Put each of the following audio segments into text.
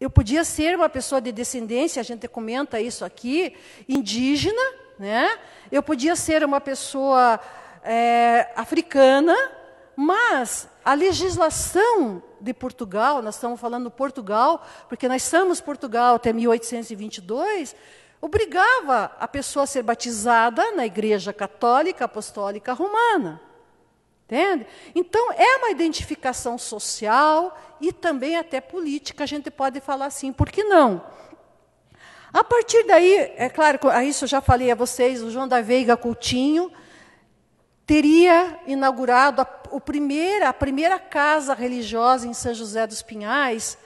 Eu podia ser uma pessoa de descendência, a gente comenta isso aqui, indígena, né? eu podia ser uma pessoa é, africana, mas a legislação de Portugal, nós estamos falando Portugal, porque nós somos Portugal até 1822, obrigava a pessoa a ser batizada na Igreja Católica Apostólica Romana. Entende? Então, é uma identificação social e também até política, a gente pode falar assim, por que não? A partir daí, é claro, a isso eu já falei a vocês, o João da Veiga Coutinho teria inaugurado a, o primeira, a primeira casa religiosa em São José dos Pinhais,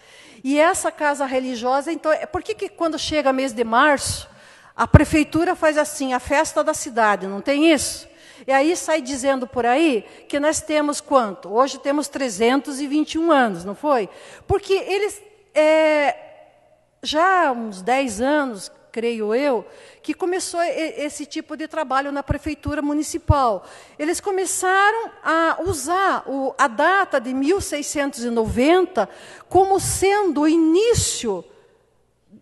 e essa casa religiosa, então, é, por que, que quando chega mês de março, a prefeitura faz assim, a festa da cidade, não tem isso? E aí sai dizendo por aí que nós temos quanto? Hoje temos 321 anos, não foi? Porque eles, é, já há uns 10 anos, creio eu, que começou esse tipo de trabalho na prefeitura municipal. Eles começaram a usar o, a data de 1690 como sendo o início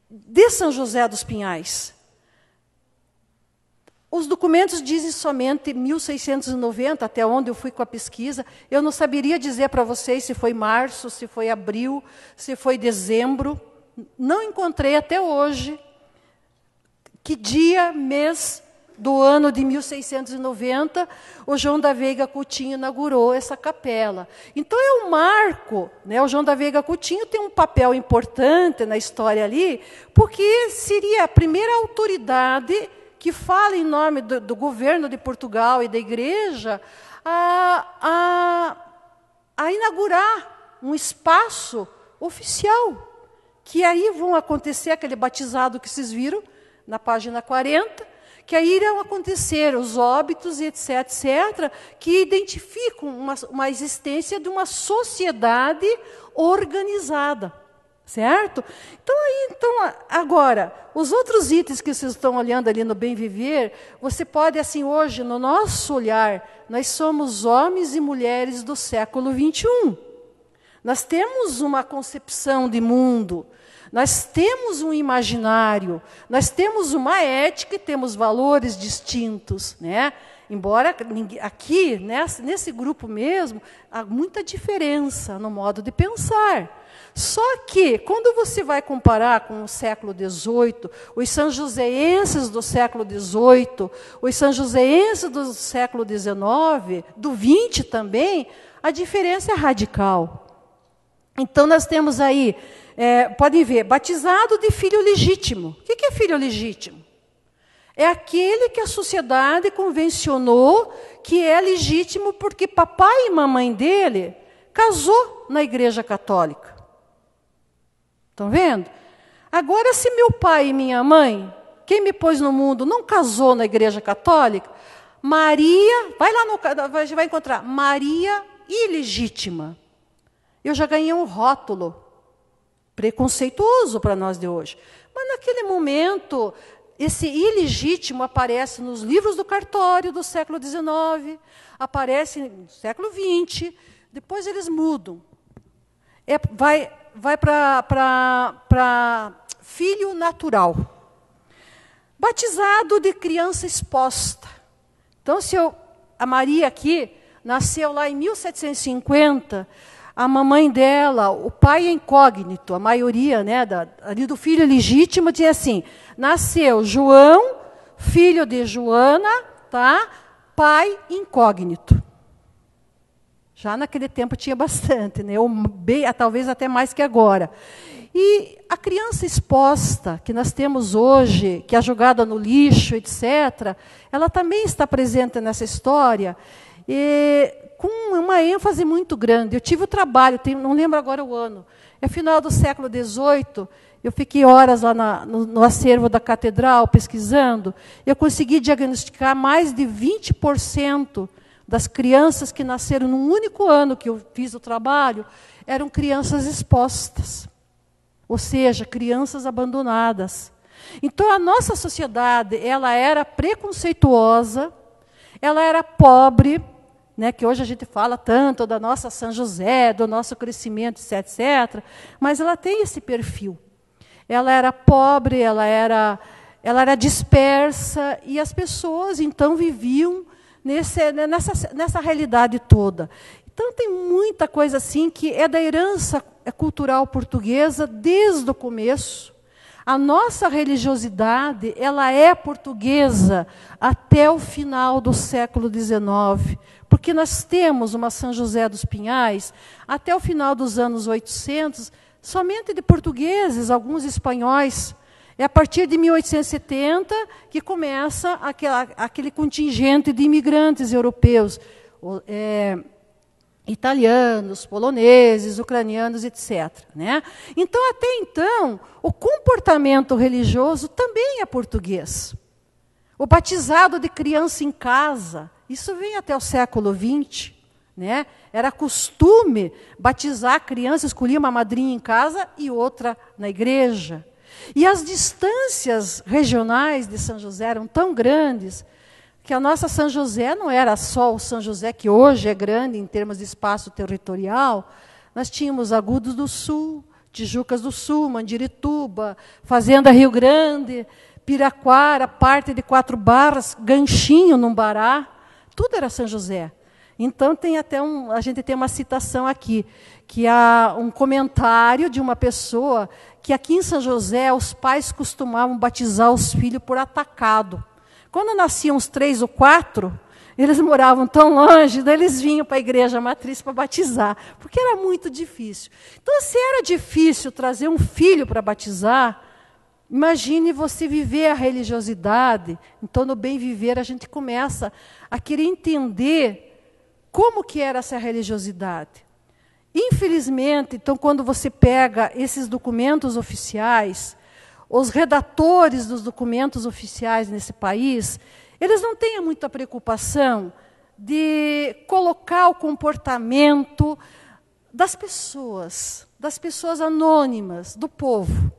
de São José dos Pinhais. Os documentos dizem somente 1690, até onde eu fui com a pesquisa. Eu não saberia dizer para vocês se foi março, se foi abril, se foi dezembro. Não encontrei até hoje que dia, mês do ano de 1690, o João da Veiga Coutinho inaugurou essa capela. Então é um marco, né? O João da Veiga Coutinho tem um papel importante na história ali, porque seria a primeira autoridade que fala em nome do, do governo de Portugal e da igreja a, a, a inaugurar um espaço oficial, que aí vão acontecer aquele batizado que vocês viram na página 40, que aí irão acontecer os óbitos e etc, etc, que identificam uma, uma existência de uma sociedade organizada. Certo? Então, aí, então, agora, os outros itens que vocês estão olhando ali no bem viver, você pode, assim, hoje, no nosso olhar, nós somos homens e mulheres do século 21. Nós temos uma concepção de mundo, nós temos um imaginário, nós temos uma ética e temos valores distintos, né? Embora aqui, nesse, grupo mesmo, há muita diferença no modo de pensar. Só que, quando você vai comparar com o século XVIII, os Joséenses do século XVIII, os Joséenses do século XIX, do XX também, a diferença é radical. Então, nós temos aí, é, podem ver, batizado de filho legítimo. O que é filho legítimo? É aquele que a sociedade convencionou que é legítimo porque papai e mamãe dele casou na Igreja Católica. Estão vendo? Agora, se meu pai e minha mãe, quem me pôs no mundo, não casou na Igreja Católica, Maria, vai lá no, vai, vai encontrar Maria ilegítima. Eu já ganhei um rótulo preconceituoso para nós de hoje. Mas naquele momento, esse ilegítimo aparece nos livros do cartório do século XIX, aparece no século XX, depois eles mudam. É, vai vai para filho natural. Batizado de criança exposta. Então, se eu, a Maria aqui nasceu lá em 1750, a mamãe dela, o pai é incógnito, a maioria né, da, ali do filho legítimo tinha assim: nasceu João, filho de Joana, tá? pai incógnito. Já naquele tempo tinha bastante, né? Ou bem, talvez até mais que agora. E a criança exposta que nós temos hoje, que é jogada no lixo, etc., ela também está presente nessa história. E com uma ênfase muito grande. Eu tive o trabalho, tenho, não lembro agora o ano, é final do século XVIII, eu fiquei horas lá na, no, no, acervo da catedral pesquisando. Eu consegui diagnosticar mais de 20% das crianças que nasceram num único ano que eu fiz o trabalho eram crianças expostas, ou seja, crianças abandonadas. Então a nossa sociedade ela era preconceituosa, ela era pobre, né, que hoje a gente fala tanto da nossa São José, do nosso crescimento, etc, etc, mas ela tem esse perfil. Ela era pobre, ela era, ela era dispersa, e as pessoas então viviam nesse, né, nessa, nessa realidade toda. Então, tem muita coisa assim que é da herança cultural portuguesa desde o começo, a nossa religiosidade, ela é portuguesa até o final do século XIX, porque nós temos uma São José dos Pinhais até o final dos anos 800, somente de portugueses, alguns espanhóis. É a partir de 1870 que começa aquela, aquele contingente de imigrantes europeus. É, italianos, poloneses, ucranianos, etc. Né? Então, até então, o comportamento religioso também é português. O batizado de criança em casa, isso vem até o século XX. Né? Era costume batizar criança, escolher uma madrinha em casa e outra na igreja. E as distâncias regionais de São José eram tão grandes que a nossa São José não era só o São José que hoje é grande em termos de espaço territorial. Nós tínhamos Agudos do Sul, Tijucas do Sul, Mandirituba, Fazenda Rio Grande, Piraquara, parte de Quatro Barras, Ganchinho, Numbará, tudo era São José. Então tem até um, a gente tem uma citação aqui, que há um comentário de uma pessoa que aqui em São José os pais costumavam batizar os filhos por atacado. Quando nasciam os três ou quatro, eles moravam tão longe, daí eles vinham para a igreja matriz para batizar, porque era muito difícil. Então, se era difícil trazer um filho para batizar, imagine você viver a religiosidade. Então, no bem viver, a gente começa a querer entender como que era essa religiosidade. Infelizmente, então, quando você pega esses documentos oficiais, os redatores dos documentos oficiais nesse país, eles não têm muita preocupação de colocar o comportamento das pessoas, das pessoas anônimas, do povo.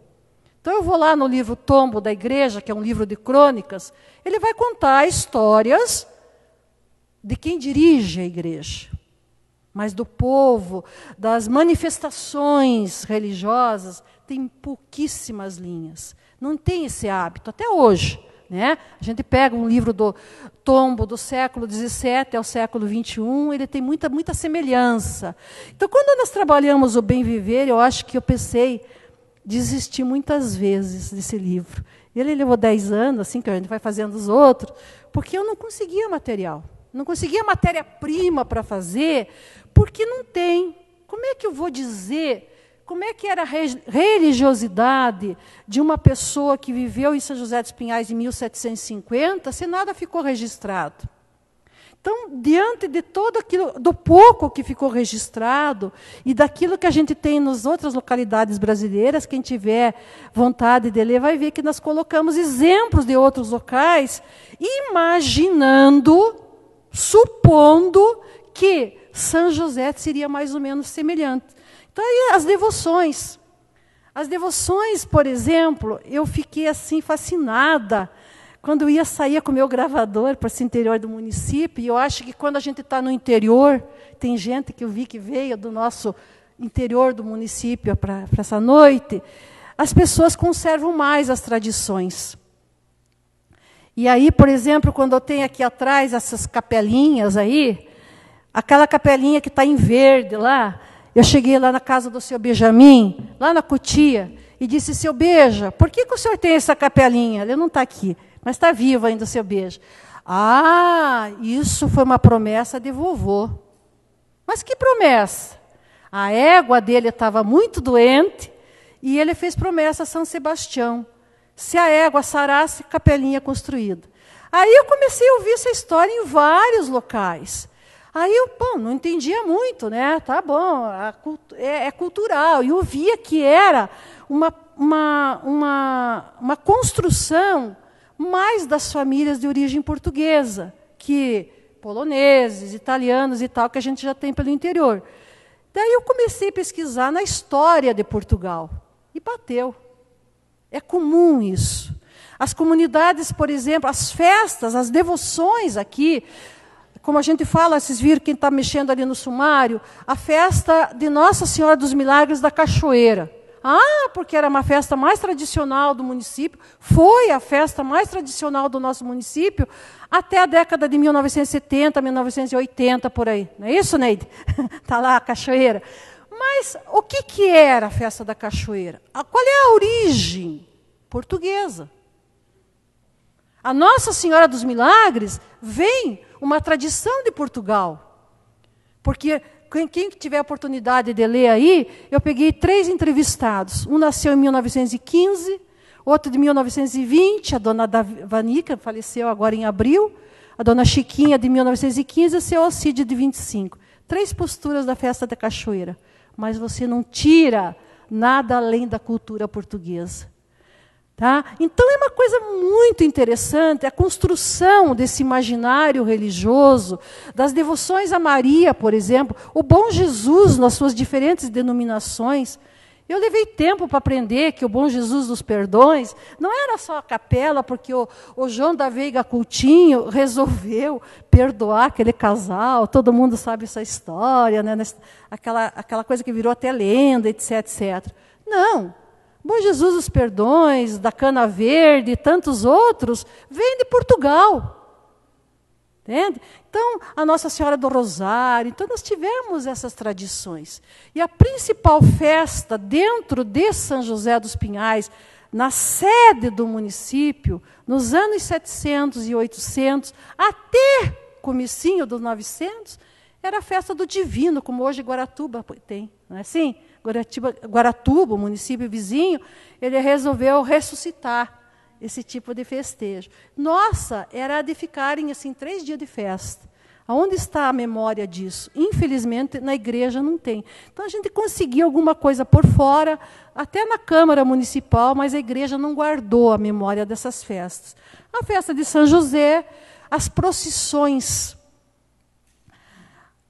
Então eu vou lá no livro Tombo da Igreja, que é um livro de crônicas, ele vai contar histórias de quem dirige a igreja mas do povo, das manifestações religiosas, tem pouquíssimas linhas. Não tem esse hábito, até hoje. Né? A gente pega um livro do Tombo do século XVII ao século XXI, ele tem muita, muita semelhança. Então, quando nós trabalhamos o bem viver, eu acho que eu pensei, desisti muitas vezes desse livro. Ele levou dez anos, assim, que a gente vai fazendo os outros, porque eu não conseguia material. Não conseguia matéria-prima para fazer, porque não tem. Como é que eu vou dizer? Como é que era a religiosidade de uma pessoa que viveu em São José dos Pinhais em 1750 se nada ficou registrado? Então, diante de todo aquilo, do pouco que ficou registrado e daquilo que a gente tem nas outras localidades brasileiras, quem tiver vontade de ler vai ver que nós colocamos exemplos de outros locais, imaginando, supondo que são José seria mais ou menos semelhante. Então, aí as devoções. As devoções, por exemplo, eu fiquei assim fascinada quando eu ia sair com o meu gravador para esse interior do município. E eu acho que quando a gente está no interior, tem gente que eu vi que veio do nosso interior do município para essa noite, as pessoas conservam mais as tradições. E aí, por exemplo, quando eu tenho aqui atrás essas capelinhas aí, Aquela capelinha que está em verde lá, eu cheguei lá na casa do seu Benjamin, lá na Cutia, e disse: Seu Beja, por que, que o senhor tem essa capelinha? Ele não está aqui, mas está vivo ainda o seu Beja. Ah, isso foi uma promessa de vovô. Mas que promessa? A égua dele estava muito doente e ele fez promessa a São Sebastião. Se a égua sarasse, capelinha construída. Aí eu comecei a ouvir essa história em vários locais. Aí eu, bom, não entendia muito, né? Tá bom, é, é, cultural. E eu via que era uma, uma, uma, uma construção mais das famílias de origem portuguesa, que poloneses, italianos e tal, que a gente já tem pelo interior. Daí eu comecei a pesquisar na história de Portugal e bateu. É comum isso. As comunidades, por exemplo, as festas, as devoções aqui como a gente fala, vocês viram quem está mexendo ali no sumário, a festa de Nossa Senhora dos Milagres da Cachoeira. Ah, porque era uma festa mais tradicional do município, foi a festa mais tradicional do nosso município até a década de 1970, 1980, por aí. Não é isso, Neide? Está lá a cachoeira. Mas o que, que era a festa da cachoeira? Qual é a origem portuguesa? A Nossa Senhora dos Milagres vem uma tradição de Portugal. Porque quem tiver a oportunidade de ler aí, eu peguei três entrevistados. Um nasceu em 1915, outro de 1920, a dona Vanica faleceu agora em abril, a dona Chiquinha de 1915 e o seu Alcide de 25. Três posturas da festa da cachoeira. Mas você não tira nada além da cultura portuguesa. Tá? Então é uma coisa muito interessante a construção desse imaginário religioso, das devoções a Maria, por exemplo, o bom Jesus nas suas diferentes denominações. Eu levei tempo para aprender que o bom Jesus dos perdões não era só a capela, porque o, o João da Veiga Coutinho resolveu perdoar aquele casal, todo mundo sabe essa história, né? aquela, aquela coisa que virou até lenda, etc, etc. Não, Bom Jesus os Perdões, da Cana Verde e tantos outros, vem de Portugal. Entende? Então, a Nossa Senhora do Rosário, então nós tivemos essas tradições. E a principal festa dentro de São José dos Pinhais, na sede do município, nos anos 700 e 800, até comecinho dos 900, era a festa do Divino, como hoje Guaratuba tem, não é assim? Guaratiba, Guaratuba, município vizinho, ele resolveu ressuscitar esse tipo de festejo. Nossa, era de ficarem assim três dias de festa. Aonde está a memória disso? Infelizmente, na igreja não tem. Então, a gente conseguiu alguma coisa por fora, até na Câmara Municipal, mas a igreja não guardou a memória dessas festas. A festa de São José, as procissões.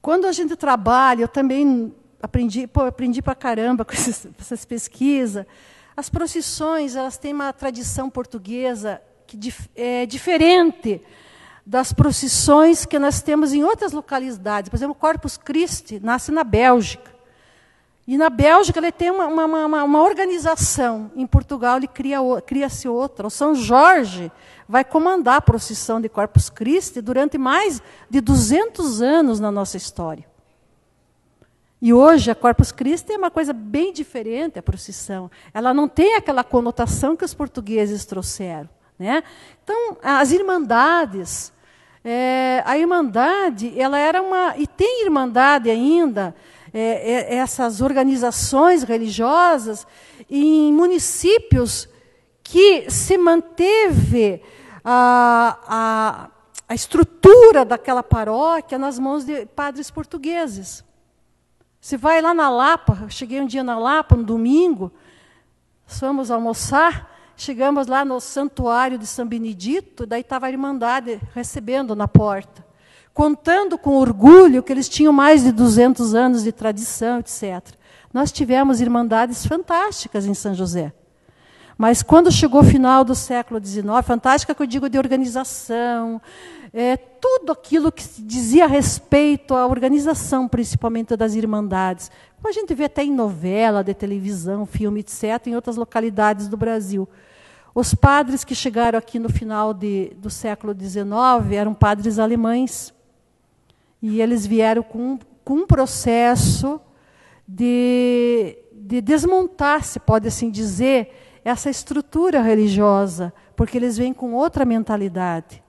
Quando a gente trabalha, eu também aprendi, pô, aprendi pra caramba com essas, essas pesquisas. As procissões, elas têm uma tradição portuguesa que é diferente das procissões que nós temos em outras localidades. Por exemplo, o Corpus Christi nasce na Bélgica. E na Bélgica ele tem uma, uma, uma, uma organização. Em Portugal ele cria-se outra. O São Jorge vai comandar a procissão de Corpus Christi durante mais de 200 anos na nossa história. E hoje a Corpus Christi é uma coisa bem diferente a procissão. Ela não tem aquela conotação que os portugueses trouxeram, né? Então as irmandades, é, a irmandade, ela era uma e tem irmandade ainda é, é, essas organizações religiosas em municípios que se manteve a, a, a estrutura daquela paróquia nas mãos de padres portugueses. Você vai lá na Lapa, eu cheguei um dia na Lapa, no um domingo, fomos almoçar, chegamos lá no santuário de São Benedito, daí estava a Irmandade recebendo na porta, contando com orgulho que eles tinham mais de 200 anos de tradição, etc. Nós tivemos irmandades fantásticas em São José. Mas quando chegou o final do século XIX, fantástica que eu digo de organização, é, tudo aquilo que dizia respeito à organização, principalmente das irmandades, como a gente vê até em novela, de televisão, filme, etc., em outras localidades do Brasil. Os padres que chegaram aqui no final de, do século XIX eram padres alemães. E eles vieram com, com um processo de, de desmontar, se pode assim dizer, essa estrutura religiosa, porque eles vêm com outra mentalidade.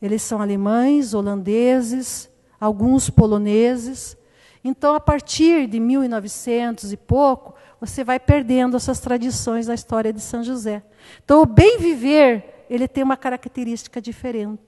Eles são alemães, holandeses, alguns poloneses. Então, a partir de 1900 e pouco, você vai perdendo essas tradições da história de São José. Então, o bem viver, ele tem uma característica diferente.